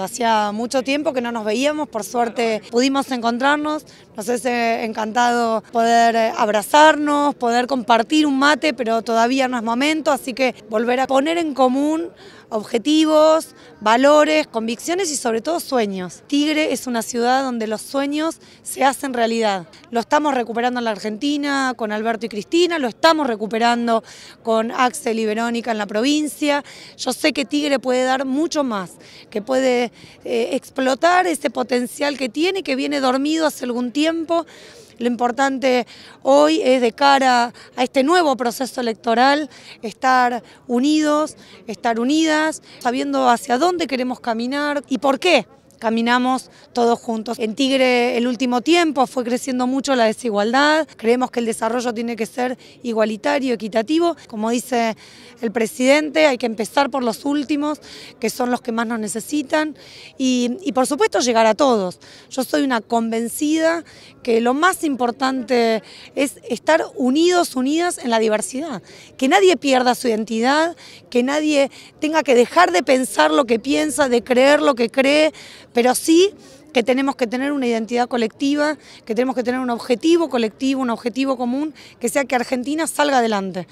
Hacía mucho tiempo que no nos veíamos, por suerte pudimos encontrarnos, nos es encantado poder eh, abrazarnos, poder compartir un mate, pero todavía no es momento, así que volver a poner en común objetivos, valores, convicciones y sobre todo sueños. Tigre es una ciudad donde los sueños se hacen realidad. Lo estamos recuperando en la Argentina con Alberto y Cristina, lo estamos recuperando con Axel y Verónica en la provincia. Yo sé que Tigre puede dar mucho más, que puede eh, explotar ese potencial que tiene, que viene dormido hace algún tiempo lo importante hoy es de cara a este nuevo proceso electoral estar unidos, estar unidas, sabiendo hacia dónde queremos caminar y por qué caminamos todos juntos. En Tigre el último tiempo fue creciendo mucho la desigualdad, creemos que el desarrollo tiene que ser igualitario, equitativo. Como dice el presidente, hay que empezar por los últimos, que son los que más nos necesitan, y, por supuesto llegar a todos. Yo soy una convencida que lo más importante es estar unidos, unidas en la diversidad, que nadie pierda su identidad, que nadie tenga que dejar de pensar lo que piensa, de creer lo que cree, pero sí que tenemos que tener una identidad colectiva, que tenemos que tener un objetivo colectivo, un objetivo común, que sea que Argentina salga adelante.